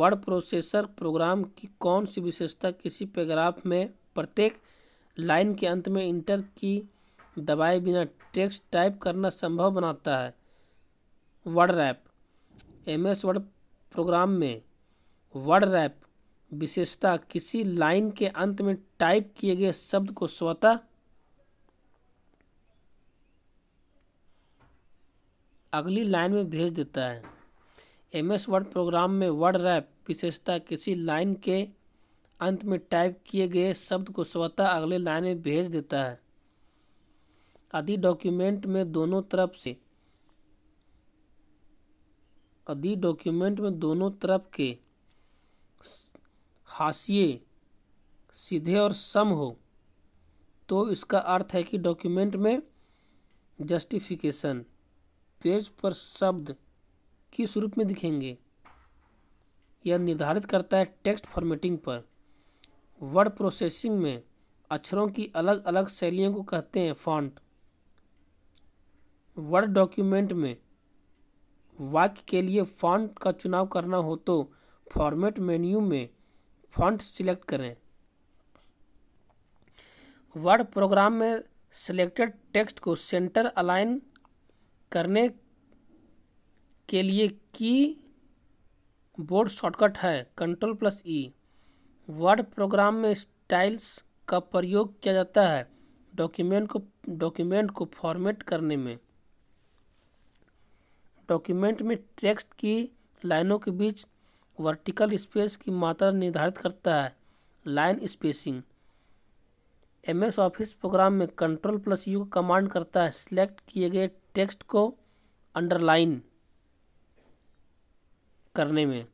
word processor program की कौन सी विशेषता किसी पैराग्राफ में प्रत्येक लाइन के अंत में इंटर की दबाए बिना टेक्स्ट टाइप करना संभव बनाता है word wrap M S Word program में वर्ड रैप विशेषता किसी लाइन के अंत में टाइप किए गए शब्द को स्वतः अगली लाइन में भेज देता है एम एस वर्ड प्रोग्राम में वर्ड रैप विशेषता किसी लाइन के अंत में टाइप किए गए शब्द को स्वतः अगले लाइन में भेज देता है आदि डॉक्यूमेंट में दोनों तरफ से आदि डॉक्यूमेंट में दोनों तरफ के हाशिए सीधे और सम हो तो इसका अर्थ है कि डॉक्यूमेंट में जस्टिफिकेशन पेज पर शब्द किस रूप में दिखेंगे यह निर्धारित करता है टेक्स्ट फॉर्मेटिंग पर वर्ड प्रोसेसिंग में अक्षरों की अलग अलग शैलियों को कहते हैं फॉन्ट वर्ड डॉक्यूमेंट में वाक्य के लिए फॉन्ट का चुनाव करना हो तो फॉर्मेट मेन्यू में फॉन्ट सिलेक्ट करें वर्ड प्रोग्राम में सिलेक्टेड टेक्स्ट को सेंटर अलाइन करने के लिए की बोर्ड शॉर्टकट है control plus E word program में स्टाइल्स का प्रयोग किया जाता है डॉक्यूमेंट को डॉक्यूमेंट को फॉर्मेट करने में डॉक्यूमेंट में टेक्स्ट की लाइनों के बीच वर्टिकल स्पेस की मात्रा निर्धारित करता है line spacing MS Office program में कंट्रोल प्लस यू कमांड करता है सिलेक्ट किए गए टेक्स्ट को अंडरलाइन करने में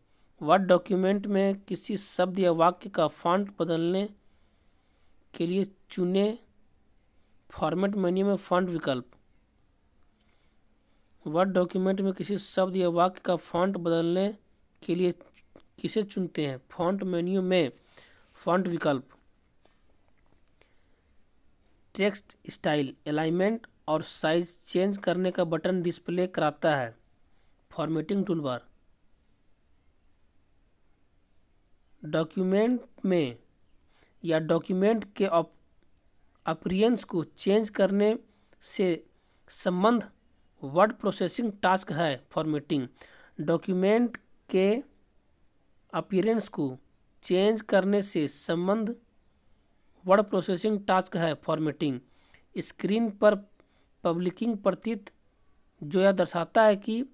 वर्ड डॉक्यूमेंट में किसी शब्द या वाक्य का फॉन्ट बदलने के लिए चुने फॉर्मेट मेन्यू में फॉन्ट विकल्प वर्ड डॉक्यूमेंट में किसी शब्द या वाक्य का फॉन्ट बदलने के लिए किसे चुनते हैं फॉन्ट मेन्यू में फॉन्ट विकल्प टेक्स्ट स्टाइल अलाइनमेंट और साइज चेंज करने का बटन डिस्प्ले कराता है फॉर्मेटिंग टूल बार डॉक्यूमेंट में या डॉक्यूमेंट के अप्रियंस को चेंज करने से संबंध वर्ड प्रोसेसिंग टास्क है फॉर्मेटिंग डॉक्यूमेंट के अपीयरेंस को चेंज करने से संबंध वर्ड प्रोसेसिंग टास्क है फॉर्मेटिंग स्क्रीन पर पब्लिकिंग प्रतीत जो यह दर्शाता है कि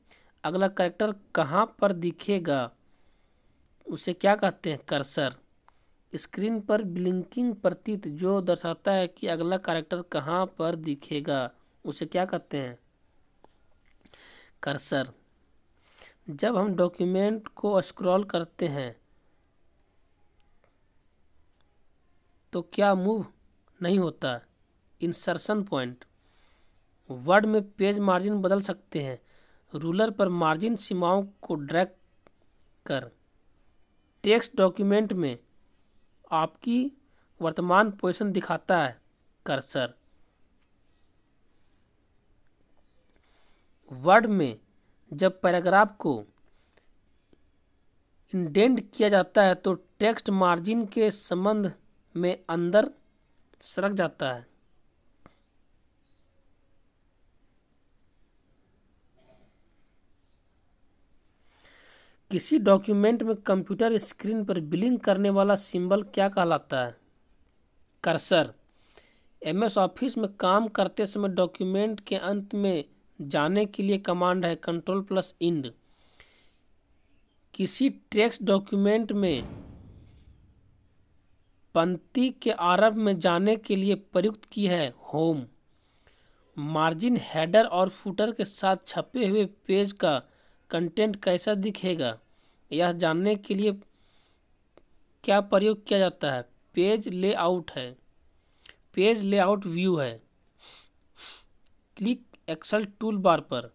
अगला करेक्टर कहाँ पर दिखेगा उसे क्या कहते हैं कर्सर स्क्रीन पर ब्लिंकिंग प्रतीत जो दर्शाता है कि अगला कैरेक्टर कहाँ पर दिखेगा उसे क्या कहते हैं कर्सर जब हम डॉक्यूमेंट को स्क्रॉल करते हैं तो क्या मूव नहीं होता इंसर्शन पॉइंट वर्ड में पेज मार्जिन बदल सकते हैं रूलर पर मार्जिन सीमाओं को ड्रैग कर टेक्स्ट डॉक्यूमेंट में आपकी वर्तमान पोजीशन दिखाता है कर्सर वर्ड में जब पैराग्राफ को इंडेंट किया जाता है तो टेक्स्ट मार्जिन के संबंध में अंदर सरक जाता है किसी डॉक्यूमेंट में कंप्यूटर स्क्रीन पर बिलिंग करने वाला सिंबल क्या कहलाता है कर्सर एमएस ऑफिस में काम करते समय डॉक्यूमेंट के अंत में जाने के लिए कमांड है कंट्रोल प्लस इंड किसी टेक्स्ट डॉक्यूमेंट में पंक्ति के आरंभ में जाने के लिए प्रयुक्त की है होम मार्जिन हेडर और फुटर के साथ छपे हुए पेज का कंटेंट कैसा दिखेगा यह जानने के लिए क्या प्रयोग किया जाता है पेज लेआउट है पेज लेआउट व्यू है क्लिक एक्सल टूल बार पर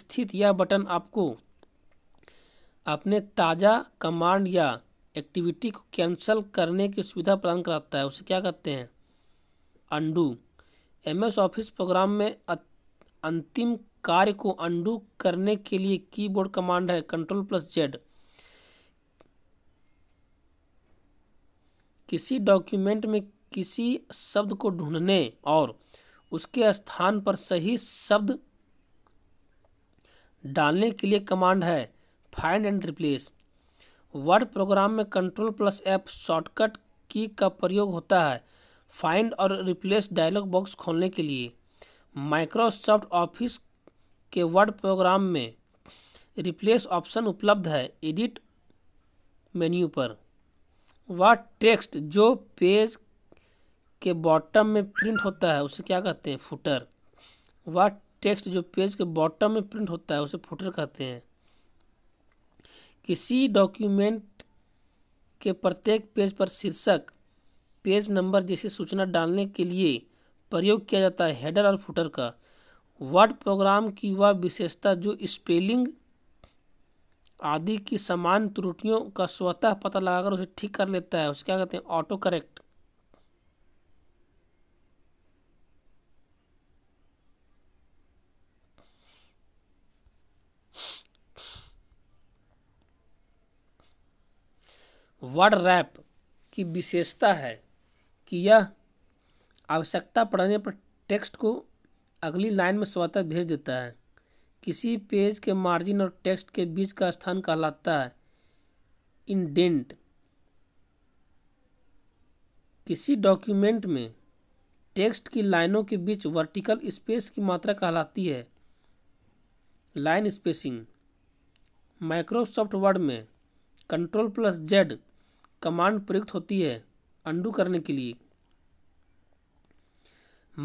स्थित यह बटन आपको अपने ताज़ा कमांड या एक्टिविटी को कैंसिल करने की सुविधा प्रदान कराता है उसे क्या कहते हैं अंडू एमएस ऑफिस प्रोग्राम में अंतिम कार्य को अंडू करने के लिए कीबोर्ड कमांड है कंट्रोल प्लस जेड किसी डॉक्यूमेंट में किसी शब्द को ढूंढने और उसके स्थान पर सही शब्द डालने के लिए कमांड है find and replace word program में कंट्रोल प्लस एफ शॉर्टकट की का प्रयोग होता है फाइंड और रिप्लेस डायलॉग बॉक्स खोलने के लिए माइक्रोसॉफ्ट ऑफिस के वर्ड प्रोग्राम में रिप्लेस ऑप्शन उपलब्ध है एडिट मेन्यू पर वह टेक्स्ट जो पेज के बॉटम में प्रिंट होता है उसे क्या कहते हैं फुटर वह टेक्स्ट जो पेज के बॉटम में प्रिंट होता है उसे फुटर कहते हैं किसी डॉक्यूमेंट के प्रत्येक पेज पर शीर्षक पेज नंबर जैसी सूचना डालने के लिए प्रयोग किया जाता है हेडर और फुटर का वर्ड प्रोग्राम की वह विशेषता जो स्पेलिंग आदि की समान त्रुटियों का स्वतः पता लगाकर उसे ठीक कर लेता है उसे क्या कहते हैं ऑटो करेक्ट वर्ड रैप की विशेषता है कि यह आवश्यकता पड़ने पर टेक्स्ट को अगली लाइन में स्वतः भेज देता है किसी पेज के मार्जिन और टेक्स्ट के बीच का स्थान कहलाता है इंडेंट किसी डॉक्यूमेंट में टेक्स्ट की लाइनों के बीच वर्टिकल स्पेस की मात्रा कहलाती है लाइन स्पेसिंग माइक्रोसॉफ्ट वर्ड में कंट्रोल प्लस जेड कमांड प्रयुक्त होती है अंडू करने के लिए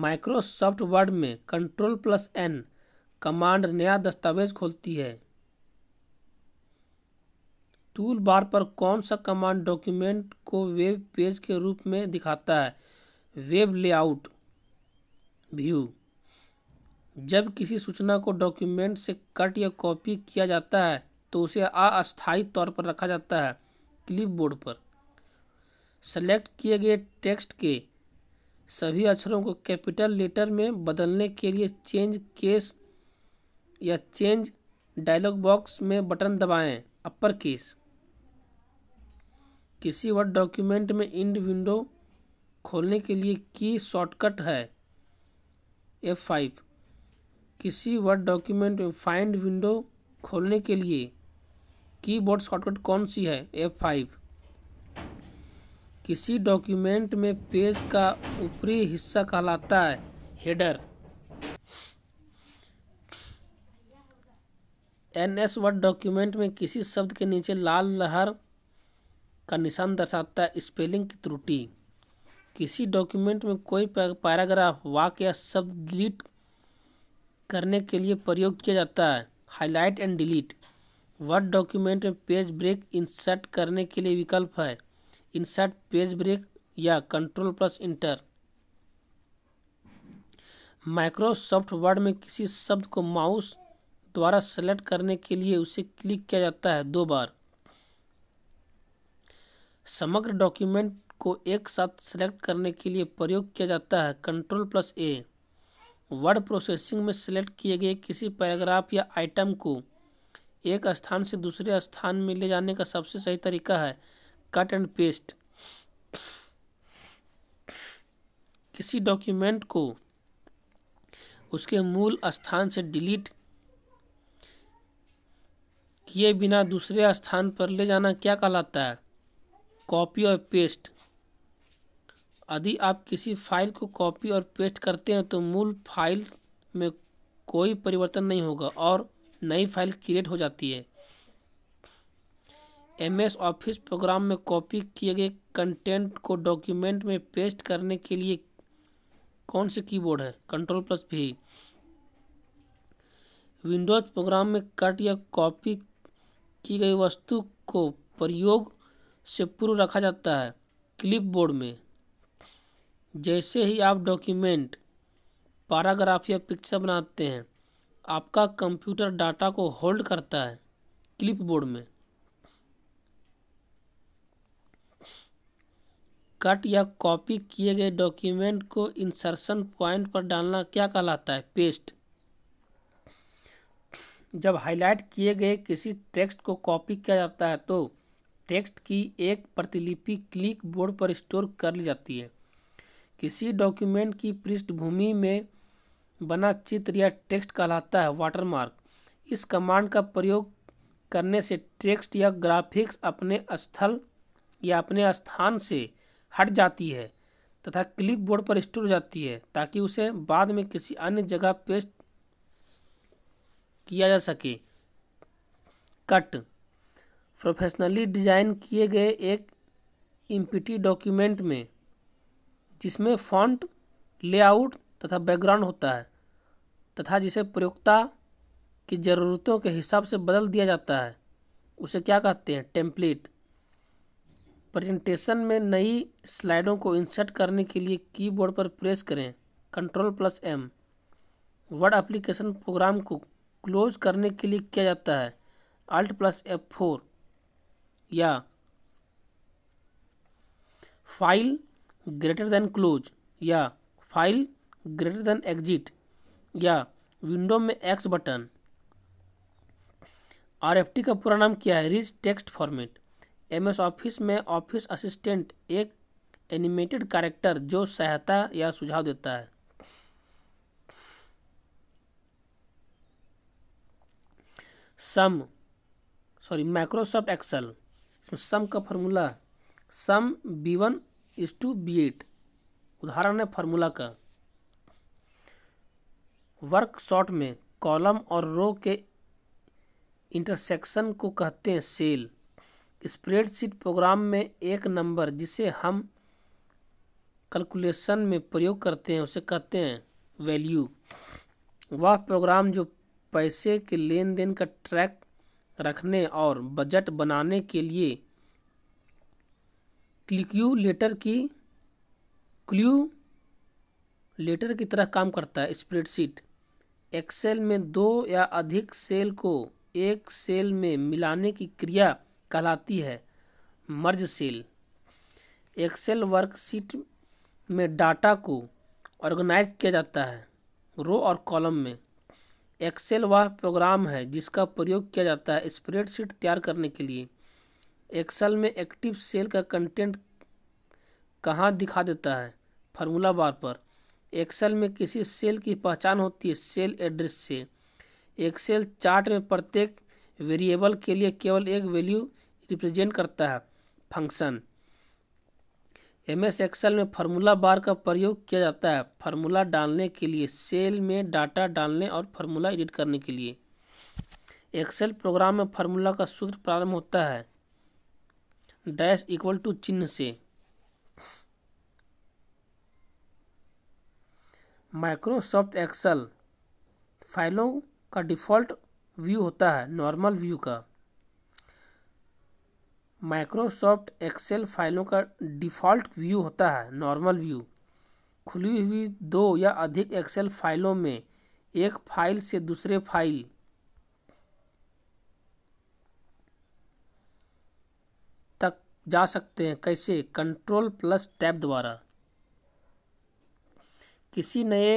माइक्रोसॉफ्ट वर्ड में कंट्रोल प्लस एन कमांड नया दस्तावेज खोलती है टूल बार पर कौन सा कमांड डॉक्यूमेंट को वेब पेज के रूप में दिखाता है वेब लेआउट व्यू जब किसी सूचना को डॉक्यूमेंट से कट या कॉपी किया जाता है तो उसे अस्थायी तौर पर रखा जाता है क्लिपबोर्ड पर सेलेक्ट किए गए टेक्स्ट के सभी अक्षरों को कैपिटल लेटर में बदलने के लिए चेंज केस या चेंज डायलॉग बॉक्स में बटन दबाएं अपर केस किसी वर्ड डॉक्यूमेंट में इंड विंडो खोलने के लिए की शॉर्टकट है एफ फाइव किसी वर्ड डॉक्यूमेंट में फाइंड विंडो खोलने के लिए कीबोर्ड शॉर्टकट कौन सी है एफ फाइव किसी डॉक्यूमेंट में पेज का ऊपरी हिस्सा कहलाता है header M S Word document में किसी शब्द के नीचे लाल लहर का निशान दर्शाता है स्पेलिंग की त्रुटि किसी डॉक्यूमेंट में कोई पैराग्राफ वाक्य या शब्द डिलीट करने के लिए प्रयोग किया जाता है highlight and delete word document में पेज ब्रेक इंसर्ट करने के लिए विकल्प है इंसर्ट पेज ब्रेक या control plus enter Microsoft Word में किसी शब्द को माउस द्वारा सेलेक्ट करने के लिए उसे क्लिक किया जाता है दो बार समग्र डॉक्यूमेंट को एक साथ सेलेक्ट करने के लिए प्रयोग किया जाता है control plus A word processing में सेलेक्ट किए गए किसी पैराग्राफ या आइटम को एक स्थान से दूसरे स्थान में ले जाने का सबसे सही तरीका है कट एंड पेस्ट किसी डॉक्यूमेंट को उसके मूल स्थान से डिलीट किए बिना दूसरे स्थान पर ले जाना क्या कहलाता है कॉपी और पेस्ट यदि आप किसी फाइल को कॉपी और पेस्ट करते हैं तो मूल फाइल में कोई परिवर्तन नहीं होगा और नई फाइल क्रिएट हो जाती है एमएस ऑफिस प्रोग्राम में कॉपी किए गए कंटेंट को डॉक्यूमेंट में पेस्ट करने के लिए कौन से कीबोर्ड है control plus V Windows program में कट या कॉपी की गई वस्तु को प्रयोग से पूर्व रखा जाता है क्लिपबोर्ड में जैसे ही आप डॉक्यूमेंट पैराग्राफ या पिक्चर बनाते हैं आपका कंप्यूटर डाटा को होल्ड करता है क्लिपबोर्ड में कट या कॉपी किए गए डॉक्यूमेंट को इंसर्शन पॉइंट पर डालना क्या कहलाता है पेस्ट जब हाईलाइट किए गए किसी टेक्स्ट को कॉपी किया जाता है तो टेक्स्ट की एक प्रतिलिपि क्लिक बोर्ड पर स्टोर कर ली जाती है किसी डॉक्यूमेंट की पृष्ठभूमि में बना चित्र या टेक्स्ट कहलाता है वाटरमार्क इस कमांड का प्रयोग करने से टेक्स्ट या ग्राफिक्स अपने स्थल या अपने स्थान से हट जाती है तथा क्लिप बोर्ड पर स्टोर हो जाती है ताकि उसे बाद में किसी अन्य जगह पेस्ट किया जा सके कट प्रोफेशनली डिजाइन किए गए एक इम्पिटी डॉक्यूमेंट में जिसमें फॉन्ट लेआउट तथा बैकग्राउंड होता है तथा जिसे प्रयोक्ता की ज़रूरतों के हिसाब से बदल दिया जाता है उसे क्या कहते हैं टेम्पलेट प्रेजेंटेशन में नई स्लाइडों को इंसर्ट करने के लिए कीबोर्ड पर प्रेस करें control plus M word application program को क्लोज करने के लिए किया जाता है अल्ट प्लस एफ फोर या फाइल ग्रेटर देन क्लोज या फाइल ग्रेटर देन एग्जिट या विंडो में एक्स बटन आर का पूरा नाम क्या है rich text format MS Office में ऑफिस असिस्टेंट एक एनिमेटेड कैरेक्टर जो सहायता या सुझाव देता है सम सॉरी माइक्रोसॉफ्ट एक्सेल इसमें सम का formula sum B one is to B eight उदाहरण है फॉर्मूला का वर्क में कॉलम और रो के इंटरसेक्शन को कहते हैं सेल स्प्रेडशीट प्रोग्राम में एक नंबर जिसे हम कैलकुलेशन में प्रयोग करते हैं उसे कहते हैं वैल्यू वह प्रोग्राम जो पैसे के लेन देन का ट्रैक रखने और बजट बनाने के लिए क्लिक्यू लेटर की क्ल्यू लेटर की तरह काम करता है स्प्रेडशीट एक्सेल में दो या अधिक सेल को एक सेल में मिलाने की क्रिया कहलाती है मर्ज सेल एक्सेल वर्कशीट में डाटा को ऑर्गेनाइज किया जाता है रो और कॉलम में एक्सेल वह प्रोग्राम है जिसका प्रयोग किया जाता है स्प्रेडशीट तैयार करने के लिए एक्सेल में एक्टिव सेल का कंटेंट कहाँ दिखा देता है फार्मूला बार पर एक्सेल में किसी सेल की पहचान होती है सेल एड्रेस से एक्सेल चार्ट में प्रत्येक वेरिएबल के लिए केवल एक वैल्यू रिप्रेजेंट करता है फंक्शन एम एस एक्सल में फार्मूला बार का प्रयोग किया जाता है फार्मूला डालने के लिए सेल में डाटा डालने और फार्मूला एडिट करने के लिए एक्सेल प्रोग्राम में फार्मूला का सूत्र प्रारंभ होता है डैश इक्वल टू चिन्ह से माइक्रोसॉफ्ट एक्सेल फाइलों का डिफ़ॉल्ट व्यू होता है नॉर्मल व्यू का माइक्रोसॉफ्ट एक्सेल फाइलों का डिफ़ॉल्ट व्यू होता है नॉर्मल व्यू खुली हुई दो या अधिक एक्सेल फाइलों में एक फाइल से दूसरे फाइल तक जा सकते हैं कैसे कंट्रोल प्लस टैब द्वारा किसी नए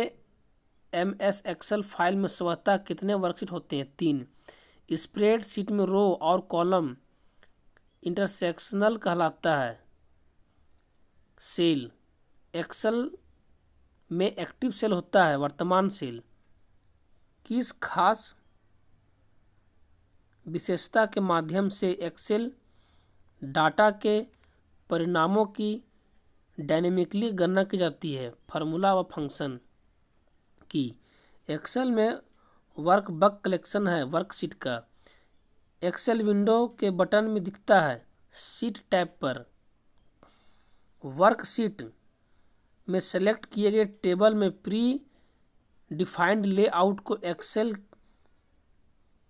एम एस एक्सेल फाइल में स्वतः कितने वर्कशीट होते हैं तीन स्प्रेड शीट में रो और कॉलम इंटरसेक्शनल कहलाता है सेल एक्सेल में एक्टिव सेल होता है वर्तमान सेल किस खास विशेषता के माध्यम से एक्सेल डाटा के परिणामों की डायनेमिकली गणना की जाती है फार्मूला व फंक्शन की एक्सेल में वर्कबक कलेक्शन है वर्कशीट का एक्सेल विंडो के बटन में दिखता है सीट टैब पर वर्कशीट में सेलेक्ट किए गए टेबल में प्री डिफाइंड लेआउट को एक्सेल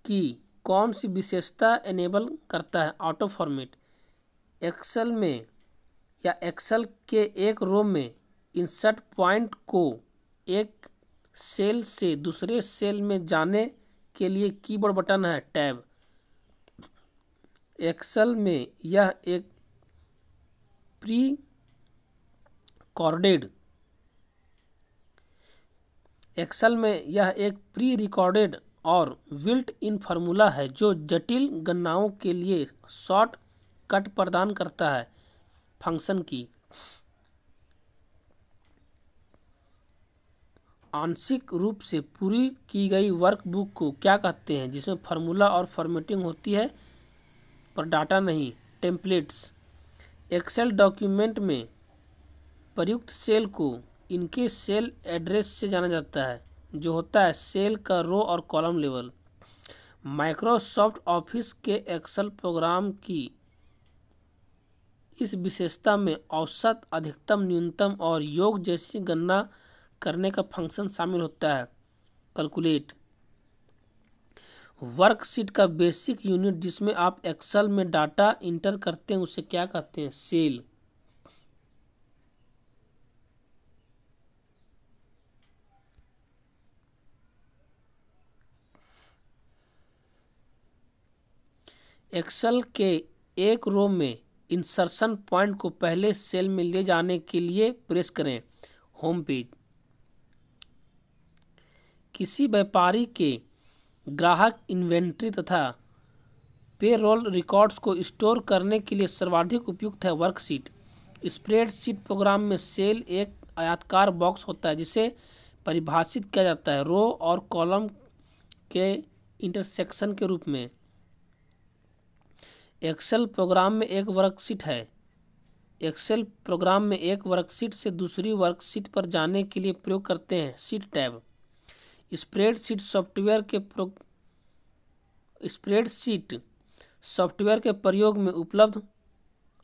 की कौन सी विशेषता एनेबल करता है ऑटो फॉर्मेट एक्सेल में या एक्सेल के एक रो में इंसर्ट पॉइंट को एक सेल से दूसरे सेल में जाने के लिए कीबोर्ड बटन है टैब एक्सेल में यह एक प्री कॉर्डेड एक्सेल में यह एक प्री रिकॉर्डेड और विल्ट इन फार्मूला है जो जटिल गणनाओं के लिए शॉर्ट कट प्रदान करता है फंक्शन की आंशिक रूप से पूरी की गई वर्कबुक को क्या कहते हैं जिसमें फार्मूला और फॉर्मेटिंग होती है पर डाटा नहीं टेम्पलेट्स एक्सेल डॉक्यूमेंट में प्रयुक्त सेल को इनके सेल एड्रेस से जाना जाता है जो होता है सेल का रो और कॉलम लेवल माइक्रोसॉफ्ट ऑफिस के एक्सेल प्रोग्राम की इस विशेषता में औसत अधिकतम न्यूनतम और योग जैसी गणना करने का फंक्शन शामिल होता है कैलकुलेट वर्कशीट का बेसिक यूनिट जिसमें आप एक्सेल में डाटा इंटर करते हैं उसे क्या कहते हैं सेल एक्सेल के एक रो में इंसर्शन पॉइंट को पहले सेल में ले जाने के लिए प्रेस करें होम पेज किसी व्यापारी के ग्राहक इन्वेंट्री तथा पेरोल रिकॉर्ड्स को स्टोर करने के लिए सर्वाधिक उपयुक्त है वर्कशीट स्प्रेडशीट प्रोग्राम में सेल एक आयातकार बॉक्स होता है जिसे परिभाषित किया जाता है रो और कॉलम के इंटरसेक्शन के रूप में एक्सेल प्रोग्राम में एक वर्कशीट है एक्सेल प्रोग्राम में एक वर्कशीट से दूसरी वर्कशीट पर जाने के लिए प्रयोग करते हैं सीट टैब स्प्रेडशीट सॉफ्टवेयर के स्प्रेडशीट सॉफ्टवेयर के प्रयोग में उपलब्ध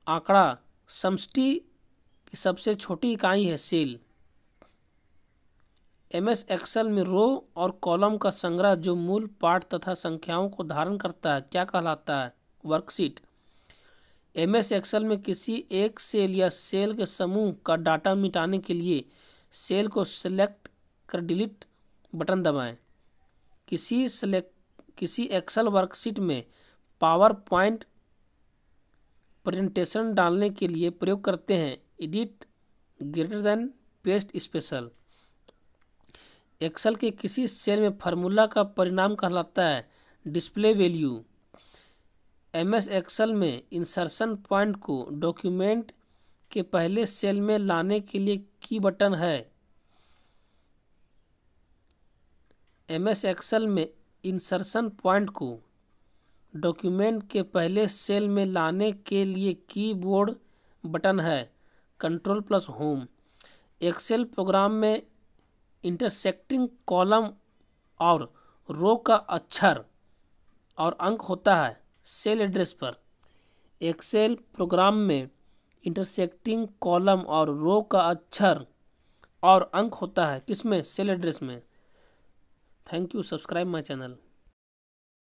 आंकड़ा समष्टि की सबसे छोटी इकाई है सेल एम एस एक्सेल में रो और कॉलम का संग्रह जो मूल पाठ तथा संख्याओं को धारण करता है क्या कहलाता है वर्कशीट एम एस एक्सेल में किसी एक सेल या सेल के समूह का डाटा मिटाने के लिए सेल को सिलेक्ट कर डिलीट बटन दबाएं किसी सेलेक्ट किसी एक्सेल वर्कशीट में पावर पॉइंट प्रेजेंटेशन डालने के लिए प्रयोग करते हैं edit greater than paste special Excel के किसी सेल में फार्मूला का परिणाम कहलाता है display value M S Excel में इंसर्शन पॉइंट को डॉक्यूमेंट के पहले सेल में लाने के लिए की बटन है एम एस एक्सल में इंसर्शन पॉइंट को डॉक्यूमेंट के पहले सेल में लाने के लिए कीबोर्ड बटन है control plus home Excel program में इंटरसेक्टिंग कॉलम और रो का अक्षर और अंक होता है सेल एड्रेस पर एक्सेल प्रोग्राम में इंटरसेक्टिंग कॉलम और रो का अक्षर और अंक होता है किसमें सेल एड्रेस में thank you subscribe my channel